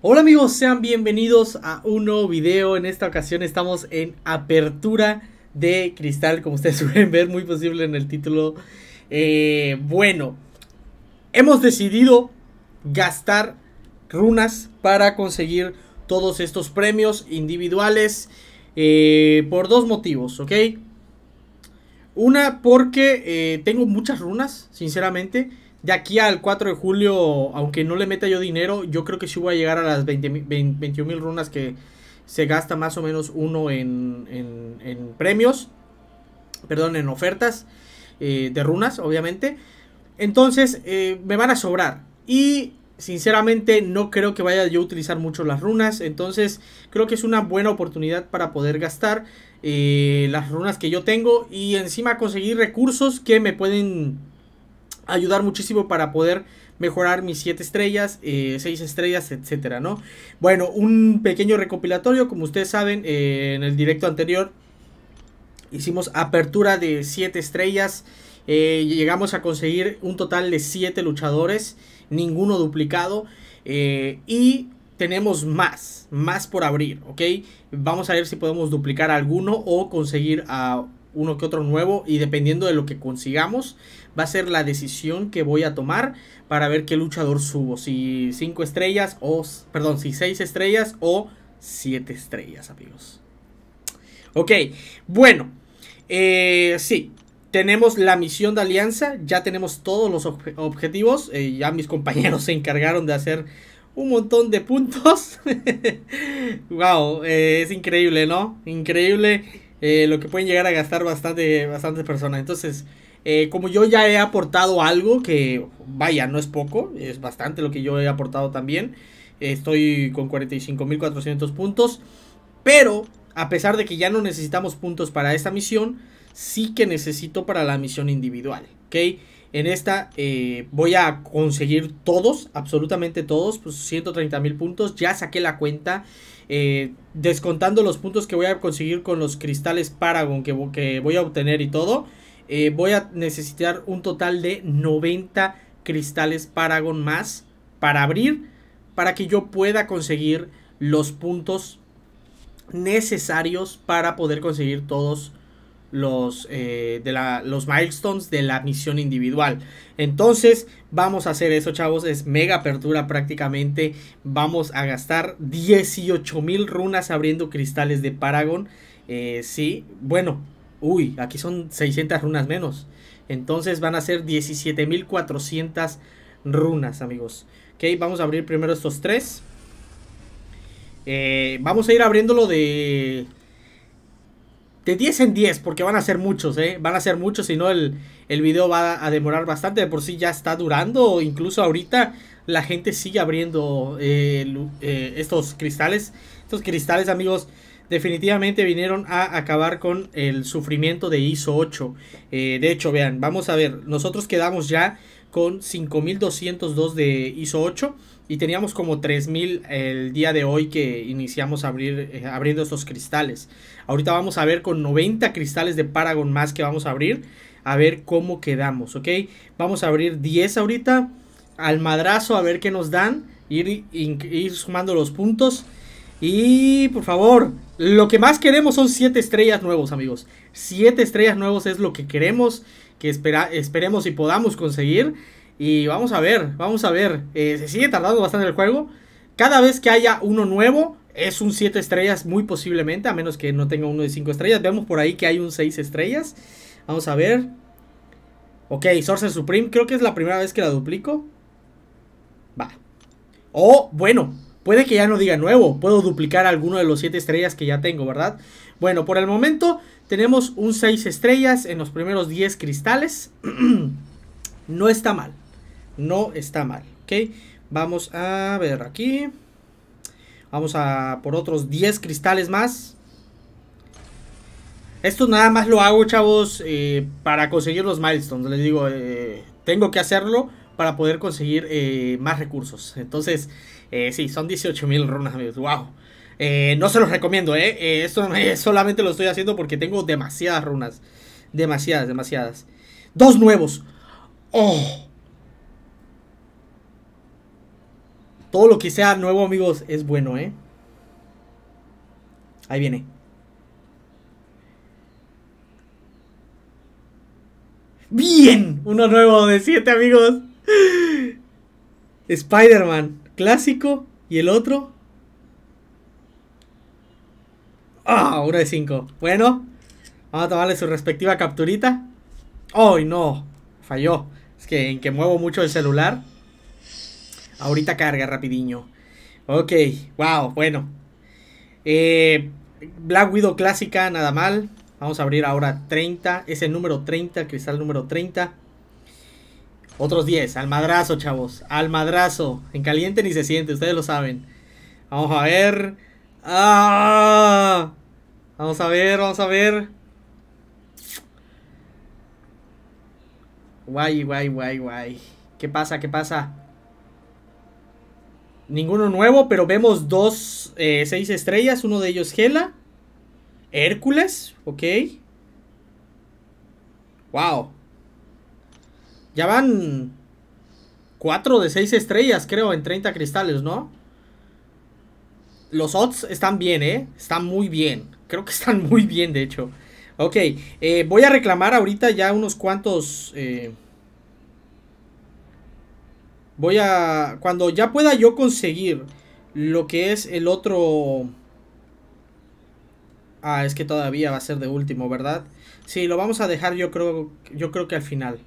Hola amigos, sean bienvenidos a un nuevo video. En esta ocasión estamos en apertura de cristal, como ustedes pueden ver, muy posible en el título. Eh, bueno, hemos decidido gastar runas para conseguir todos estos premios individuales eh, por dos motivos, ¿ok? Una porque eh, tengo muchas runas, sinceramente de aquí al 4 de julio, aunque no le meta yo dinero, yo creo que sí voy a llegar a las 20, 21 mil runas que se gasta más o menos uno en, en, premios, perdón, en ofertas eh, de runas, obviamente. Entonces, eh, me van a sobrar. Y sinceramente no creo que vaya yo a utilizar mucho las runas. Entonces creo que es una buena oportunidad para poder gastar eh, las runas que yo tengo. Y encima conseguir recursos que me pueden ayudar muchísimo para poder mejorar mis 7 estrellas, 6 eh, estrellas, etcétera, ¿no? Bueno, un pequeño recopilatorio, como ustedes saben, eh, en el directo anterior hicimos apertura de 7 estrellas, eh, llegamos a conseguir un total de 7 luchadores, ninguno duplicado, y tenemos más, más por abrir, ¿ok? Vamos a ver si podemos duplicar alguno o conseguir a uno que otro nuevo y dependiendo de lo que consigamos va a ser la decisión que voy a tomar para ver qué luchador subo. Si 5 estrellas o... Perdón, si 6 estrellas o 7 estrellas, amigos. Ok, bueno. Eh, sí, tenemos la misión de alianza. Ya tenemos todos los objetivos. Eh, ya mis compañeros se encargaron de hacer un montón de puntos. wow, eh, es increíble, ¿no? Increíble lo que pueden llegar a gastar bastante, bastantes personas. Entonces... Eh, como yo ya he aportado algo, que vaya, no es poco, es bastante lo que yo he aportado también. estoy con 45.400 puntos, pero a pesar de que ya no necesitamos puntos para esta misión, sí que necesito para la misión individual, ¿ok? En esta eh, voy a conseguir todos, absolutamente todos, pues 130,000 puntos. Ya saqué la cuenta. Eh, descontando los puntos que voy a conseguir con los cristales Paragon que, que voy a obtener y todo. Eh, voy a necesitar un total de 90 cristales Paragon más para abrir, para que yo pueda conseguir los puntos necesarios para poder conseguir todos los, eh, de los milestones de la misión individual. Entonces, vamos a hacer eso, chavos. Es mega apertura prácticamente. Vamos a gastar 18,000 runas abriendo cristales de Paragon. Eh, sí, bueno, Uy, aquí son 600 runas menos. Entonces van a ser 17.400 runas, amigos. Ok, vamos a abrir primero estos tres. Eh, vamos a ir abriéndolo de... De 10 en 10, porque van a ser muchos, ¿eh? Van a ser muchos, si no el, el video va a demorar bastante. De por sí ya está durando, incluso ahorita la gente sigue abriendo eh, eh, estos cristales. Estos cristales, amigos, definitivamente vinieron a acabar con el sufrimiento de ISO 8. Eh, de hecho, vean, vamos a ver, nosotros quedamos ya con 5202 de ISO 8 y teníamos como 3000 el día de hoy que iniciamos a abrir, eh, abriendo estos cristales. Ahorita vamos a ver con 90 cristales de Paragon más que vamos a abrir, a ver cómo quedamos, ¿ok? Vamos a abrir 10 ahorita, al madrazo a ver qué nos dan, ir sumando los puntos y por favor, lo que más queremos son 7 estrellas nuevos, amigos. 7 estrellas nuevos es lo que queremos, que espera, esperemos y podamos conseguir. Y vamos a ver, vamos a ver. Eh, se sigue tardando bastante el juego. Cada vez que haya uno nuevo, es un 7 estrellas muy posiblemente, a menos que no tenga uno de 5 estrellas. Vemos por ahí que hay un 6 estrellas. Vamos a ver. Ok, Sorcerer Supreme, creo que es la primera vez que la duplico. Va. Oh, bueno, Puede que ya no diga nuevo, puedo duplicar alguno de los 7 estrellas que ya tengo, ¿verdad? Bueno, por el momento tenemos un 6 estrellas en los primeros 10 cristales. no está mal, no está mal, ¿ok? Vamos a ver aquí. Vamos a por otros 10 cristales más. Esto nada más lo hago, chavos, eh, para conseguir los milestones. Les digo, eh, tengo que hacerlo para poder conseguir eh, más recursos. Entonces, eh, sí, son 18.000 runas, amigos. ¡Wow! Eh, no se los recomiendo, ¿eh? eh esto solamente lo estoy haciendo porque tengo demasiadas runas. Demasiadas, demasiadas. Dos nuevos. ¡Oh! Todo lo que sea nuevo, amigos, es bueno, ¿eh? Ahí viene. ¡Bien! Uno nuevo de 7, amigos. Spider-Man. Clásico. ¿Y el otro? Ah, uno de cinco. Bueno, vamos a tomarle su respectiva capturita. ¡Ay, no! Falló. Es que en que muevo mucho el celular. Ahorita carga, rapidiño. Ok, wow, bueno. Eh, Black Widow clásica, nada mal. Vamos a abrir ahora 30. Es el número 30, el cristal número 30. Otros 10, al madrazo, chavos. Al madrazo. En caliente ni se siente, ustedes lo saben. Vamos a ver. ¡Ah! Vamos a ver, vamos a ver. Guay, guay, guay, guay. ¿Qué pasa? ¿Qué pasa? Ninguno nuevo, pero vemos dos, eh, seis estrellas. Uno de ellos Gela. Hércules, ok. Wow. Ya van 4 de 6 estrellas, creo, en 30 cristales, ¿no? Los odds están bien, ¿eh? Están muy bien. Creo que están muy bien, de hecho. Ok, eh, voy a reclamar ahorita ya unos cuantos... Eh, voy a... Cuando ya pueda yo conseguir lo que es el otro... Ah, es que todavía va a ser de último, ¿verdad? Sí, lo vamos a dejar yo creo, yo creo que al final.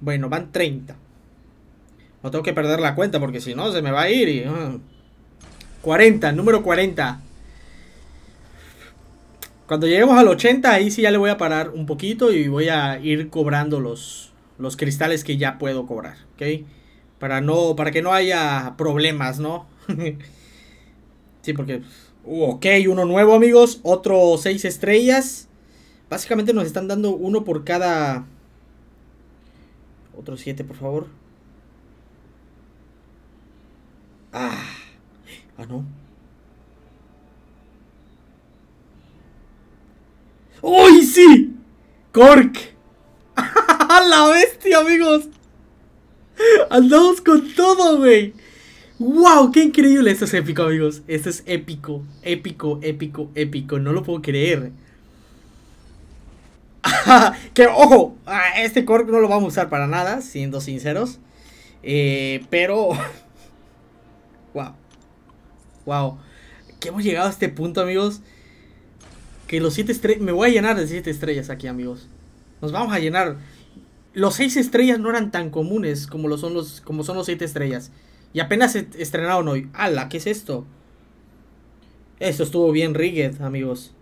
Bueno, van 30. No tengo que perder la cuenta porque si no se me va a ir y... 40, ah. número 40. Cuando lleguemos al 80, ahí sí ya le voy a parar un poquito y voy a ir cobrando los, los cristales que ya puedo cobrar, ¿ok? Para, no, para que no haya problemas, ¿no? sí, porque... ok, uno nuevo, amigos. Otro 6 estrellas. Básicamente nos están dando uno por cada... Otro 7, por favor. Ah. Ah, no. ¡Uy, sí! ¡Cork! ¡La bestia, amigos! Andamos con todo, güey. ¡Wow! ¡Qué increíble! Esto es épico, amigos. Esto es épico, épico, épico, épico. No lo puedo creer. que ojo, este cork no lo vamos a usar para nada, siendo sinceros. Eh, pero... wow. Wow. Que hemos llegado a este punto, amigos. Que los 7 estrellas... Me voy a llenar de 7 estrellas aquí, amigos. Nos vamos a llenar. Los 6 estrellas no eran tan comunes como, lo son, los, como son los 7 estrellas. Y apenas estrenaron hoy. ¡Hala! ¿Qué es esto? Esto estuvo bien rigged, amigos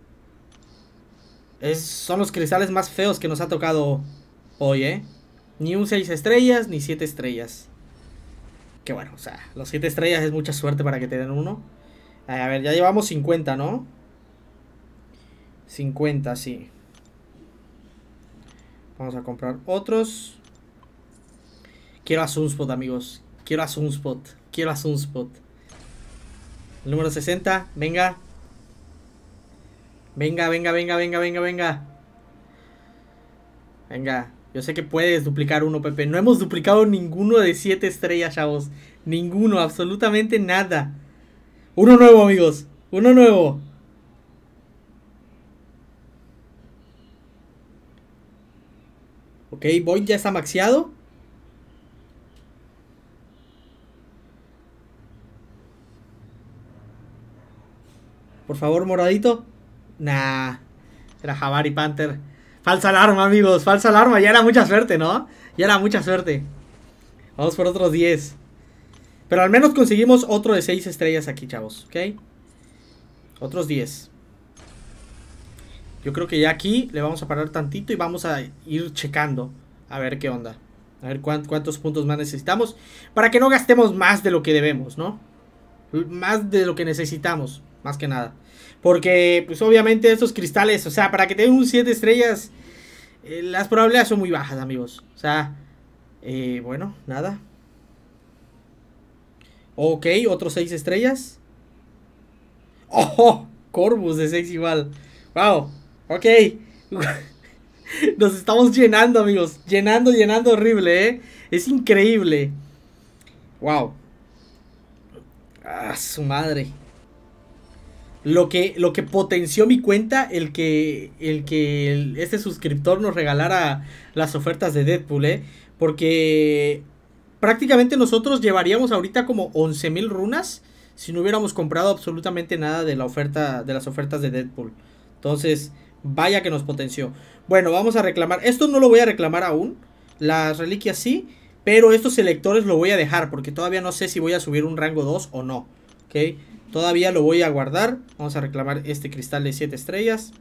son los cristales más feos que nos ha tocado hoy, ¿eh? Ni un 6 estrellas, ni 7 estrellas. Que bueno, o sea, los 7 estrellas es mucha suerte para que te den uno. A ver, ya llevamos 50, ¿no? 50, sí. Vamos a comprar otros. Quiero a Sunspot, amigos. Quiero a Sunspot. Quiero a Sunspot. El número 60, venga. Venga, venga, venga, venga, venga, venga. Venga. Yo sé que puedes duplicar uno, Pepe. No hemos duplicado ninguno de siete estrellas, chavos. Ninguno, absolutamente nada. Uno nuevo, amigos. Uno nuevo. Ok, Void ya está maxiado. Por favor, moradito. Nah, era Jabari Panther. Falsa alarma, amigos, falsa alarma. Ya era mucha suerte, ¿no? Ya era mucha suerte. Vamos por otros 10. Pero al menos conseguimos otro de 6 estrellas aquí, chavos, ¿ok? Otros 10. Yo creo que ya aquí le vamos a parar tantito y vamos a ir checando a ver qué onda. A ver cuántos puntos más necesitamos para que no gastemos más de lo que debemos, ¿no? Más de lo que necesitamos, más que nada. Porque, pues obviamente estos cristales, o sea, para que tenga un 7 estrellas, eh, las probabilidades son muy bajas, amigos. O sea, eh, bueno, nada. Ok, otros 6 estrellas. ¡Oh! Corvus de 6 igual. ¡Wow! Ok. Nos estamos llenando, amigos. Llenando, llenando horrible, ¿eh? Es increíble. ¡Wow! ¡Ah, su madre! lo que, lo que potenció mi cuenta, el que, el que este suscriptor nos regalara las ofertas de Deadpool, ¿eh? Porque prácticamente nosotros llevaríamos ahorita como 11.000 runas si no hubiéramos comprado absolutamente nada de la oferta, de las ofertas de Deadpool. Entonces, vaya que nos potenció. Bueno, vamos a reclamar. Esto no lo voy a reclamar aún. Las reliquias sí. Pero estos selectores lo voy a dejar porque todavía no sé si voy a subir un rango 2 o no. ¿Ok? Todavía lo voy a guardar. Vamos a reclamar este cristal de 7 estrellas.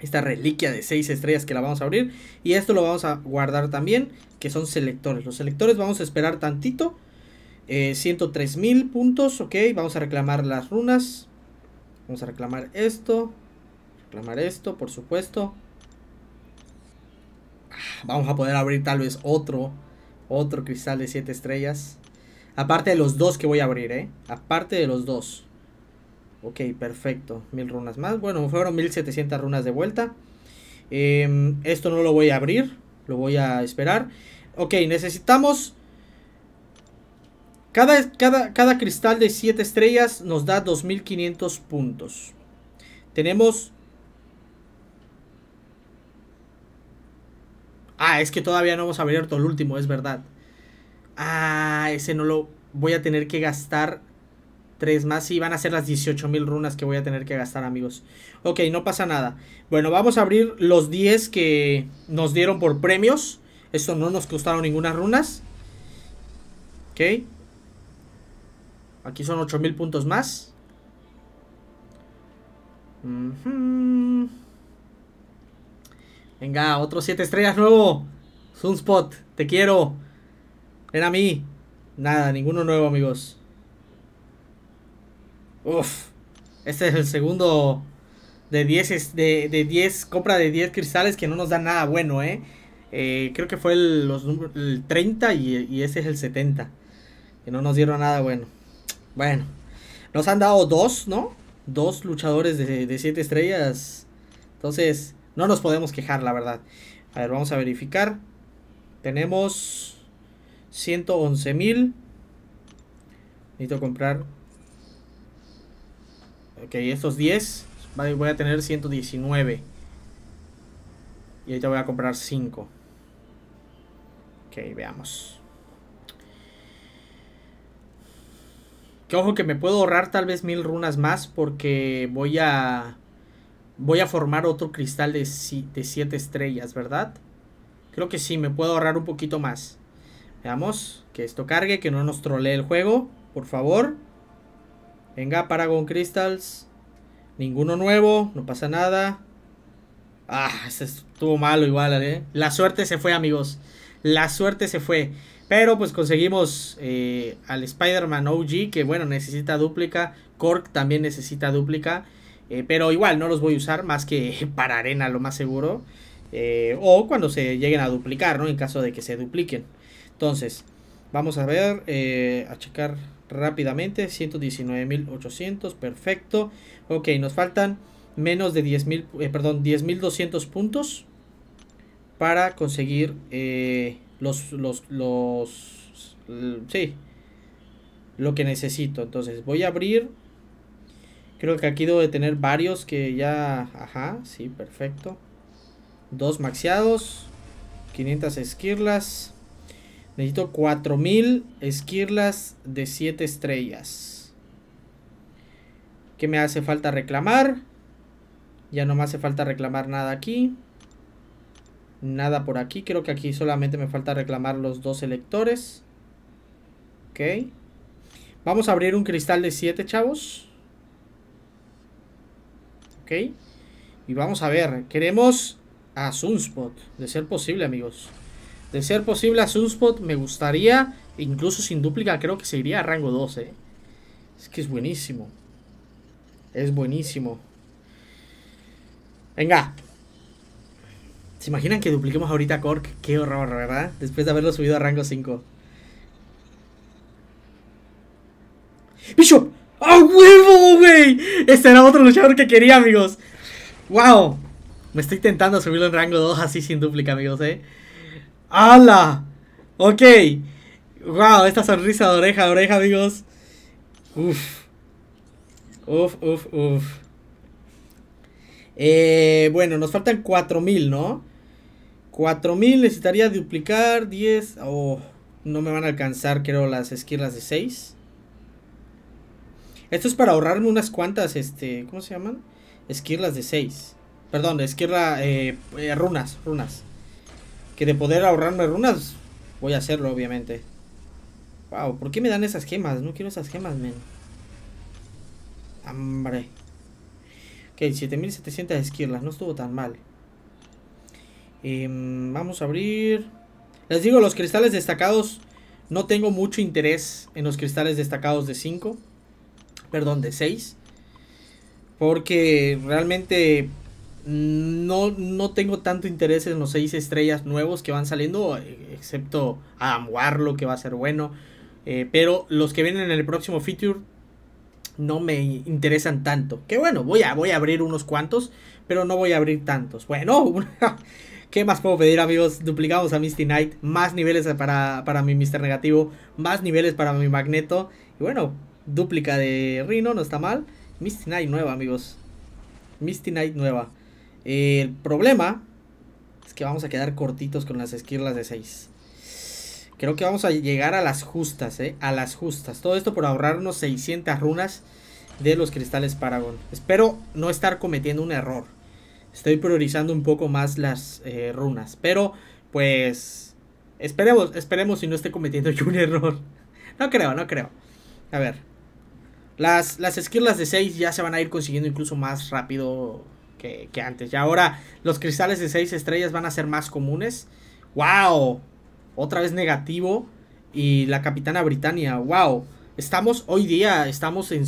Esta reliquia de 6 estrellas que la vamos a abrir. Y esto lo vamos a guardar también. Que son selectores. Los selectores vamos a esperar tantito. Eh, 103 mil puntos. Ok. Vamos a reclamar las runas. Vamos a reclamar esto. Reclamar esto, por supuesto. Ah, vamos a poder abrir tal vez otro. Otro cristal de 7 estrellas. Aparte de los dos que voy a abrir, ¿eh? Aparte de los dos. Ok, perfecto. Mil runas más. Bueno, fueron 1700 runas de vuelta. Em, esto no lo voy a abrir. Lo voy a esperar. Ok, necesitamos... Cada, cada, cada cristal de 7 estrellas nos da 2500 puntos. Tenemos... Ah, es que todavía no hemos abierto el último, es verdad. Ah, ese no lo voy a tener que gastar. Tres más y van a ser las 18.000 runas que voy a tener que gastar, amigos. Ok, no pasa nada. Bueno, vamos a abrir los 10 que nos dieron por premios. Esto no nos costaron ninguna runas. Ok. Aquí son 8000 puntos más. Venga, otro 7 estrellas nuevo. Sunspot, te quiero. Ven a mí. Nada, ninguno nuevo, amigos. Uf. Este es el segundo de 10, de, 10, compra de 10 cristales que no nos da nada bueno, ¿eh? eh creo que fue el, los, 30 y, y, ese es el 70. Que no nos dieron nada bueno. Bueno. Nos han dado dos, ¿no? Dos luchadores de 7 estrellas. Entonces, no nos podemos quejar, la verdad. A ver, vamos a verificar. Tenemos 111.000. Necesito comprar. Ok, estos 10. Voy a tener 119. Y ahorita voy a comprar 5. Ok, veamos. Que ojo que me puedo ahorrar tal vez mil runas más porque voy a... Voy a formar otro cristal de 7 estrellas, ¿verdad? Creo que sí, me puedo ahorrar un poquito más. Veamos que esto cargue, que no nos trolee el juego, por favor. Venga, Paragon Crystals. Ninguno nuevo, no pasa nada. Ah, estuvo malo igual, ¿eh? La suerte se fue, amigos. La suerte se fue. Pero pues conseguimos eh, al Spider-Man OG, que bueno, necesita dúplica. Cork también necesita dúplica. Eh, pero igual no los voy a usar más que para arena, lo más seguro. Eh, o cuando se lleguen a duplicar, ¿no? En caso de que se dupliquen. Entonces, vamos a ver, eh, a checar rápidamente, 119.800, perfecto. Ok, nos faltan menos de 10.000, eh, perdón, 10.200 puntos para conseguir eh, los, los, los, sí, lo que necesito. Entonces, voy a abrir, creo que aquí debo de tener varios que ya, ajá, sí, perfecto. Dos maxeados, 500 esquirlas. Necesito 4000 esquirlas de 7 estrellas. ¿Qué me hace falta reclamar? Ya no me hace falta reclamar nada aquí. Nada por aquí. Creo que aquí solamente me falta reclamar los dos electores. Ok. Vamos a abrir un cristal de 7, chavos. Ok. Y vamos a ver. Queremos a Sunspot. De ser posible, amigos. De ser posible a Subspot me gustaría, incluso sin dúplica creo que seguiría a rango 12. Eh. Es que es buenísimo. Es buenísimo. Venga. ¿Se imaginan que dupliquemos ahorita a Cork? Qué horror, ¿verdad? Después de haberlo subido a rango 5. ¡Bicho! ¡A huevo, güey! Este era otro luchador que quería, amigos. ¡Wow! Me estoy intentando subirlo en rango 2 así sin duplica, amigos, ¿eh? ¡Hala! Ok. Wow, esta sonrisa de oreja a oreja, amigos. Uf. Uf, uf, uf. Eh, bueno, nos faltan 4000, ¿no? 4000 necesitaría duplicar 10. Oh, no me van a alcanzar, creo, las esquirlas de 6. Esto es para ahorrarme unas cuantas, este, ¿cómo se llaman? Esquirlas de 6. Perdón, esquirla, eh, eh, runas, runas. Que de poder ahorrarme runas, voy a hacerlo, obviamente. Wow, ¿por qué me dan esas gemas? No quiero esas gemas, men. Hambre. Ok, 7700 esquirlas, no estuvo tan mal. Em, vamos a abrir. Les digo, los cristales destacados. No tengo mucho interés en los cristales destacados de 5. Perdón, de 6. Porque realmente no, no tengo tanto interés en los seis estrellas nuevos que van saliendo, excepto Adam Warlock, que va a ser bueno. Eh, pero los que vienen en el próximo feature no me interesan tanto. Que bueno, voy a, voy a abrir unos cuantos, pero no voy a abrir tantos. Bueno, ¿qué más puedo pedir, amigos? Duplicamos a Misty Knight, más niveles para, mi Mister Negativo, más niveles para mi Magneto. Y bueno, duplica de Rino no está mal. Misty Knight nueva, amigos. Misty Knight nueva el problema es que vamos a quedar cortitos con las esquirlas de 6. Creo que vamos a llegar a las justas, ¿eh? A las justas. Todo esto por ahorrarnos 600 runas de los cristales Paragon. Espero no estar cometiendo un error. Estoy priorizando un poco más las eh, runas. Pero, pues... Esperemos, esperemos si no esté cometiendo yo un error. No creo, no creo. A ver. Las, las esquirlas de 6 ya se van a ir consiguiendo incluso más rápido que, antes. Y ahora los cristales de 6 estrellas van a ser más comunes. ¡Wow! Otra vez negativo. Y la capitana Britannia, ¡wow! Estamos hoy día, estamos en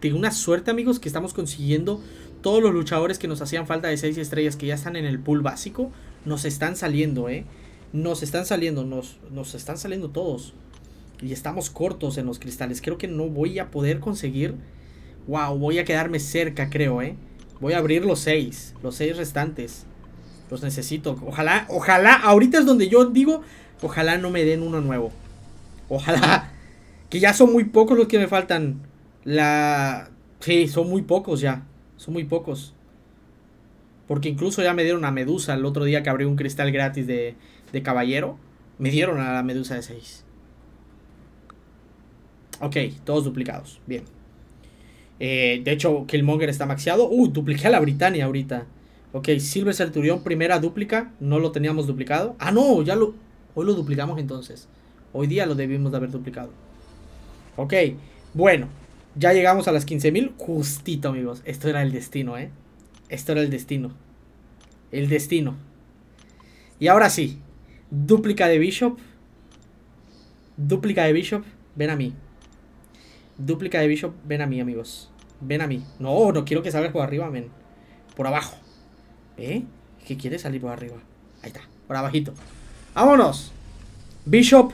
tengo una suerte, amigos, que estamos consiguiendo todos los luchadores que nos hacían falta de 6 estrellas que ya están en el pool básico. Nos están saliendo, ¿eh? Nos están saliendo, nos, nos están saliendo todos. Y estamos cortos en los cristales. Creo que no voy a poder conseguir. Wow, voy a quedarme cerca, creo, ¿eh? Voy a abrir los seis. Los seis restantes. Los necesito. Ojalá, ojalá. Ahorita es donde yo digo, ojalá no me den uno nuevo. Ojalá. Que ya son muy pocos los que me faltan. La... Sí, son muy pocos ya. Son muy pocos. Porque incluso ya me dieron a Medusa el otro día que abrí un cristal gratis de, de caballero. Me dieron a la Medusa de 6. Ok, todos duplicados. Bien. Eh, de hecho, Killmonger está maxiado. Uh, dupliqué a la Britannia ahorita. Ok, Silver turión primera duplica. No lo teníamos duplicado. Ah, no, ya lo. Hoy lo duplicamos entonces. Hoy día lo debimos de haber duplicado. Ok, bueno. Ya llegamos a las 15.000. Justito, amigos. Esto era el destino, ¿eh? Esto era el destino. El destino. Y ahora sí. duplica de Bishop. duplica de Bishop. Ven a mí. duplica de Bishop. Ven a mí, amigos. Ven a mí. No, no quiero que salgas por arriba, men. Por abajo. ¿Eh? ¿Qué que quiere salir por arriba. Ahí está. Por abajito. ¡Vámonos! Bishop.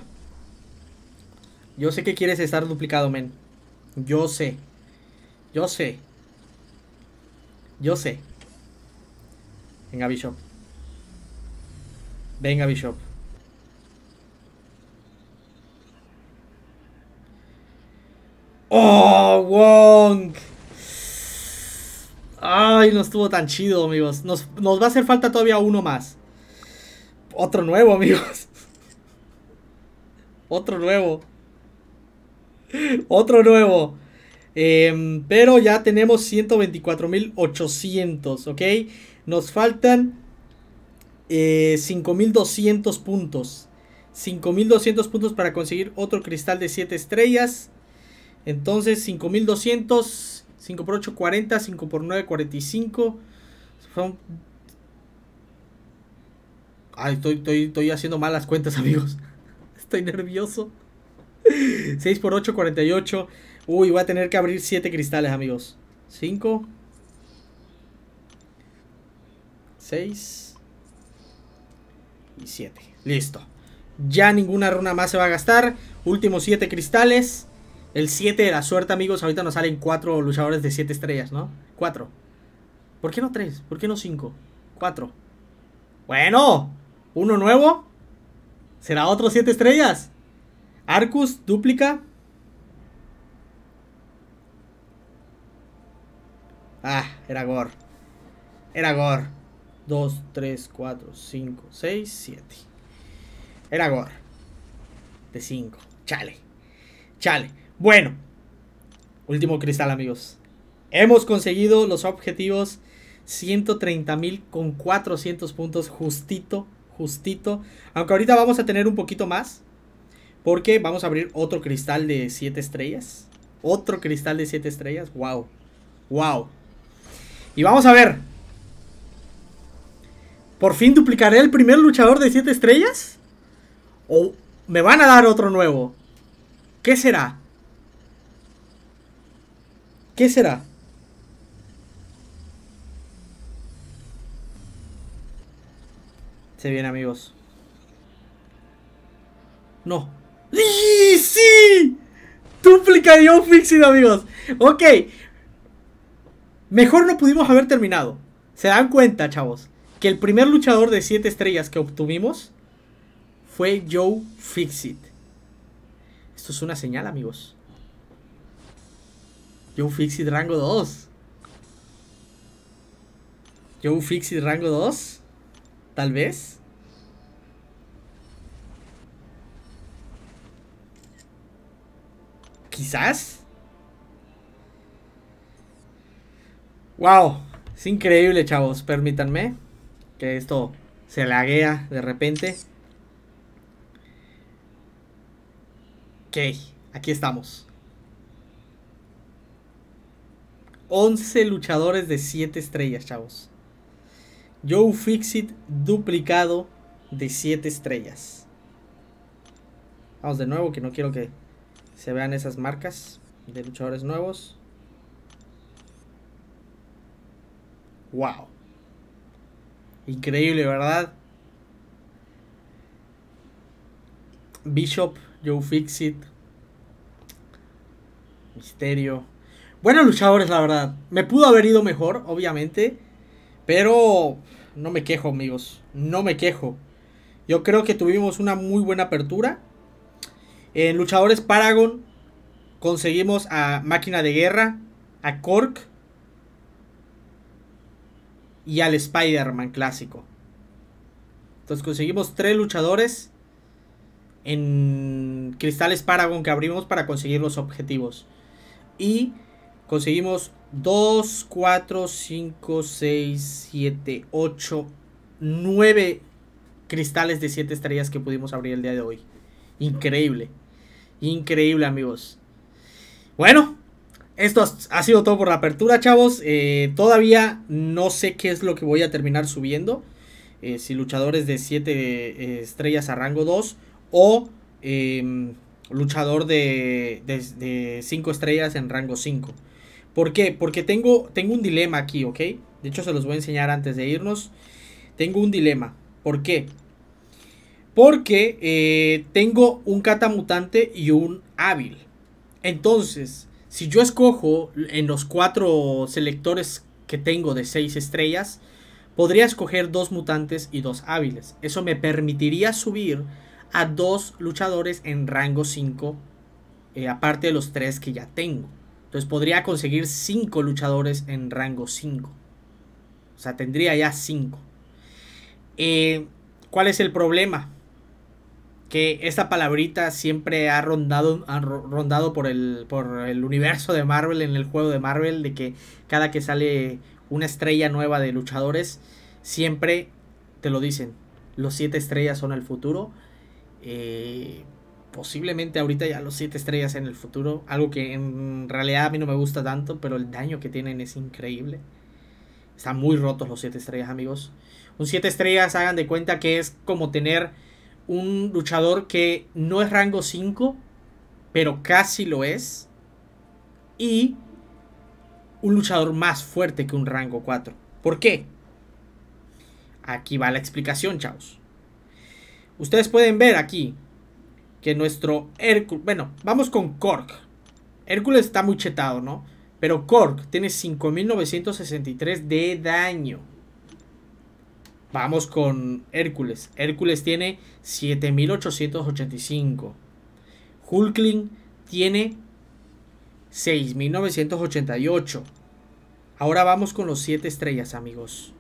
Yo sé que quieres estar duplicado, men. Yo sé. Yo sé. Yo sé. Venga, Bishop. Venga, Bishop. Oh, Wong. Ay, no estuvo tan chido, amigos. Nos, va a hacer falta todavía uno más. Otro nuevo, amigos. Otro nuevo. Otro nuevo. Em, pero ya tenemos 124.800, ¿ok? Nos faltan 5.200 eh, puntos. 5.200 puntos para conseguir otro cristal de 7 estrellas. Entonces, 5.200... 5x8, 40. 5x9, 45. Ay, estoy, estoy haciendo malas cuentas, amigos. Estoy nervioso. 6x8, 48. Uy, voy a tener que abrir 7 cristales, amigos. 5. 6. Y 7. Listo. Ya ninguna runa más se va a gastar. Últimos 7 cristales. El 7 de la suerte, amigos. Ahorita nos salen 4 luchadores de 7 estrellas, ¿no? 4. ¿Por qué no 3? ¿Por qué no 5? 4. Bueno, uno nuevo. ¿Será otro 7 estrellas? Arcus, duplica. Ah, era Gore. Era Gore. 2, 3, 4, 5, 6, 7. Era Gore. De 5. Chale. Chale. Bueno, último cristal amigos. Hemos conseguido los objetivos 130.000 con 400 puntos justito, justito. Aunque ahorita vamos a tener un poquito más. Porque vamos a abrir otro cristal de 7 estrellas. Otro cristal de 7 estrellas. Wow. Wow. Y vamos a ver. ¿Por fin duplicaré el primer luchador de 7 estrellas? ¿O me van a dar otro nuevo? ¿Qué será? ¿Qué será? Se viene, amigos. No. ¡Sí! Duplica Dúplica de Fixit, amigos. Ok. Mejor no pudimos haber terminado. Se dan cuenta, chavos, que el primer luchador de 7 estrellas que obtuvimos fue Joe Fixit. Esto es una señal, amigos. Joe de rango 2. Joe Fixit rango 2. Tal vez. Quizás. Wow. Es increíble, chavos. Permítanme que esto se laguea de repente. Ok, aquí estamos. 11 luchadores de 7 estrellas, chavos. Joe Fixit duplicado de 7 estrellas. Vamos de nuevo, que no quiero que se vean esas marcas de luchadores nuevos. Wow. Increíble, ¿verdad? Bishop, Joe Fixit, Misterio, buenos luchadores, la verdad. Me pudo haber ido mejor, obviamente. Pero no me quejo, amigos. No me quejo. Yo creo que tuvimos una muy buena apertura. En luchadores Paragon conseguimos a Máquina de Guerra, a Cork y al Spider-Man clásico. Entonces conseguimos tres luchadores en cristales Paragon que abrimos para conseguir los objetivos. Y Conseguimos 2, 4, 5, 6, 7, 8, 9 cristales de 7 estrellas que pudimos abrir el día de hoy. Increíble. Increíble, amigos. Bueno, esto ha sido todo por la apertura, chavos. Eh, todavía no sé qué es lo que voy a terminar subiendo. Eh, si luchadores de 7 eh, estrellas a rango 2 o em, luchador de 5 estrellas en rango 5. ¿Por qué? Porque tengo, tengo un dilema aquí, ¿ok? De hecho, se los voy a enseñar antes de irnos. Tengo un dilema. ¿Por qué? Porque eh, tengo un Mutante y un hábil. Entonces, si yo escojo en los cuatro selectores que tengo de seis estrellas, podría escoger dos mutantes y dos hábiles. Eso me permitiría subir a dos luchadores en rango 5, eh, aparte de los tres que ya tengo podría conseguir 5 luchadores en rango 5. O sea, tendría ya 5. Eh, ¿Cuál es el problema? Que esta palabrita siempre ha rondado, rondado por, el, por el universo de Marvel, en el juego de Marvel, de que cada que sale una estrella nueva de luchadores, siempre te lo dicen. Los siete estrellas son el futuro. Eh, posiblemente ahorita ya los 7 estrellas en el futuro. Algo que en realidad a mí no me gusta tanto, pero el daño que tienen es increíble. Están muy rotos los 7 estrellas, amigos. Un 7 estrellas, hagan de cuenta que es como tener un luchador que no es rango 5, pero casi lo es. Y un luchador más fuerte que un rango 4. ¿Por qué? Aquí va la explicación, chavos. Ustedes pueden ver aquí que nuestro Hércules... Bueno, vamos con Cork. Hércules está muy chetado, ¿no? Pero Cork tiene 5.963 de daño. Vamos con Hércules. Hércules tiene 7.885. Hulkling tiene 6.988. Ahora vamos con los 7 estrellas, amigos.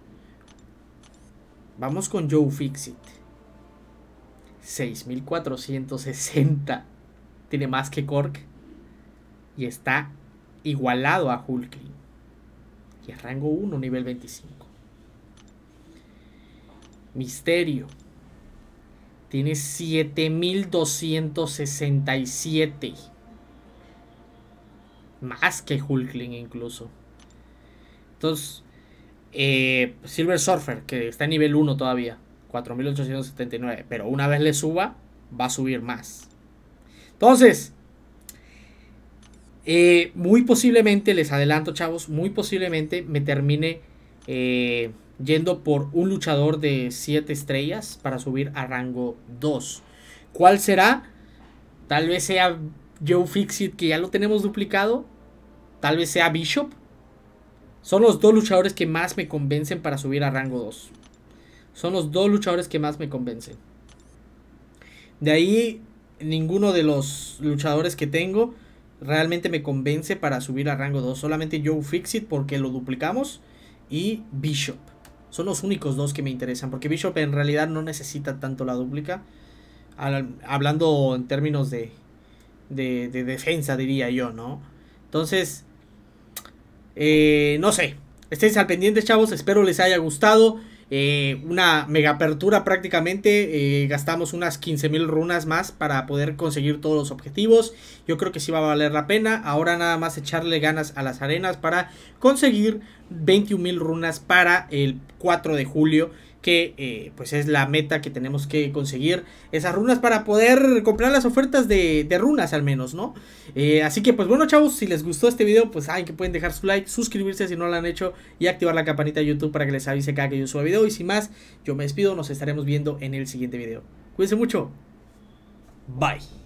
Vamos con Joe Fixit. 6460. Tiene más que Cork. Y está igualado a Hulkling. Y es rango 1, nivel 25. Misterio. Tiene 7267. Más que Hulkling incluso. Entonces, eh, Silver Surfer, que está en nivel 1 todavía. 4.879. Pero una vez le suba, va a subir más. Entonces, eh, muy posiblemente, les adelanto chavos, muy posiblemente me termine eh, yendo por un luchador de 7 estrellas para subir a rango 2. ¿Cuál será? Tal vez sea Joe Fixit, que ya lo tenemos duplicado. Tal vez sea Bishop. Son los dos luchadores que más me convencen para subir a rango 2. Son los dos luchadores que más me convencen. De ahí, ninguno de los luchadores que tengo realmente me convence para subir a rango 2. Solamente Joe Fixit porque lo duplicamos y Bishop. Son los únicos dos que me interesan porque Bishop en realidad no necesita tanto la duplica. Hablando en términos de, de, defensa, diría yo, ¿no? Entonces, eh, no sé. Estéis al pendiente, chavos. Espero les haya gustado. Eh, una mega apertura prácticamente. Eh, gastamos unas 15.000 runas más para poder conseguir todos los objetivos. Yo creo que sí va a valer la pena. Ahora nada más echarle ganas a las arenas para conseguir 21.000 runas para el 4 de julio que eh, pues es la meta que tenemos que conseguir esas runas para poder comprar las ofertas de, runas al menos, ¿no? Eh, así que pues bueno chavos, si les gustó este video pues saben que pueden dejar su like, suscribirse si no lo han hecho y activar la campanita de YouTube para que les avise cada que yo suba video y sin más, yo me despido, nos estaremos viendo en el siguiente video. Cuídense mucho. Bye.